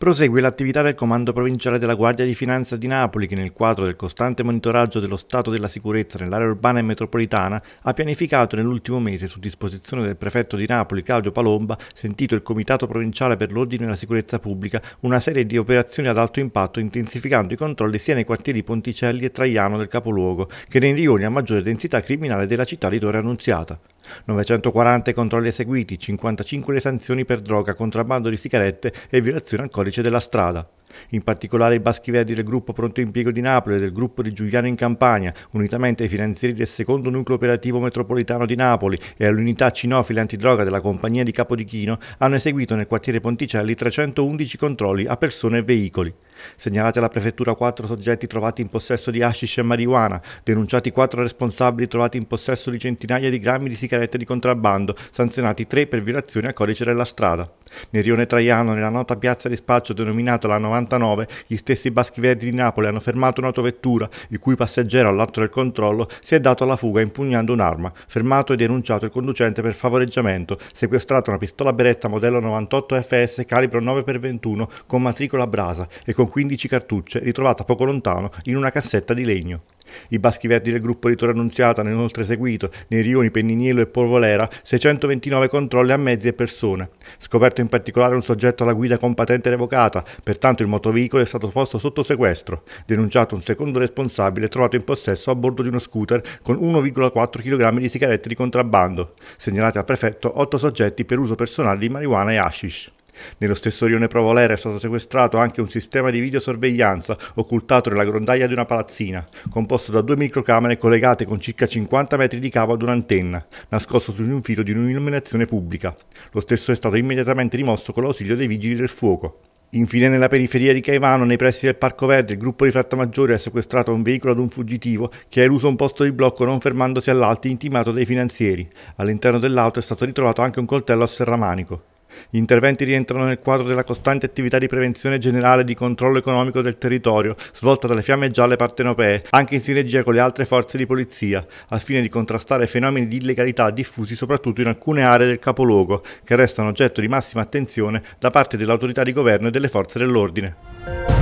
Prosegue l'attività del Comando Provinciale della Guardia di Finanza di Napoli che nel quadro del costante monitoraggio dello stato della sicurezza nell'area urbana e metropolitana ha pianificato nell'ultimo mese su disposizione del prefetto di Napoli Claudio Palomba, sentito il Comitato Provinciale per l'Ordine e la Sicurezza Pubblica, una serie di operazioni ad alto impatto intensificando i controlli sia nei quartieri Ponticelli e Traiano del capoluogo che nei rioni a maggiore densità criminale della città di Torre Annunziata. 940 i controlli eseguiti, 55 le sanzioni per droga, contrabbando di sigarette e violazione al codice della strada. In particolare i baschi verdi del gruppo Pronto Impiego di Napoli e del gruppo di Giuliano in Campania, unitamente ai finanzieri del secondo nucleo operativo metropolitano di Napoli e all'unità cinofile antidroga della compagnia di Capodichino, hanno eseguito nel quartiere Ponticelli 311 controlli a persone e veicoli. Segnalati alla prefettura quattro soggetti trovati in possesso di hashish e marijuana, denunciati quattro responsabili trovati in possesso di centinaia di grammi di sigarette di contrabbando, sanzionati tre per violazione al codice della strada. Nel rione Traiano, nella nota piazza di spaccio denominata la 99, gli stessi Baschi Verdi di Napoli hanno fermato un'autovettura, il cui passeggero all'atto del controllo si è dato alla fuga impugnando un'arma, fermato e denunciato il conducente per favoreggiamento, sequestrata una pistola beretta modello 98 FS calibro 9x21 con matricola brasa e con 15 cartucce ritrovata poco lontano in una cassetta di legno. I baschi verdi del gruppo di Torre Annunziata hanno inoltre eseguito, nei rioni Penniniello e Polvolera, 629 controlli a mezzi e persone. Scoperto in particolare un soggetto alla guida con patente revocata, pertanto il motoveicolo è stato posto sotto sequestro. Denunciato un secondo responsabile trovato in possesso a bordo di uno scooter con 1,4 kg di sigarette di contrabbando. Segnalati al prefetto 8 soggetti per uso personale di marijuana e hashish. Nello stesso rione Provolera è stato sequestrato anche un sistema di videosorveglianza occultato nella grondaia di una palazzina, composto da due microcamere collegate con circa 50 metri di cavo ad un'antenna, nascosto su un filo di un'illuminazione pubblica. Lo stesso è stato immediatamente rimosso con l'ausilio dei vigili del fuoco. Infine nella periferia di Caivano, nei pressi del Parco Verde, il gruppo di Fratta Maggiore ha sequestrato un veicolo ad un fuggitivo che ha eluso un posto di blocco non fermandosi all'alti intimato dai finanzieri. All'interno dell'auto è stato ritrovato anche un coltello a serramanico. Gli interventi rientrano nel quadro della costante attività di prevenzione generale di controllo economico del territorio svolta dalle fiamme gialle partenopee, anche in sinergia con le altre forze di polizia, al fine di contrastare fenomeni di illegalità diffusi soprattutto in alcune aree del capoluogo, che restano oggetto di massima attenzione da parte dell'autorità di governo e delle forze dell'ordine.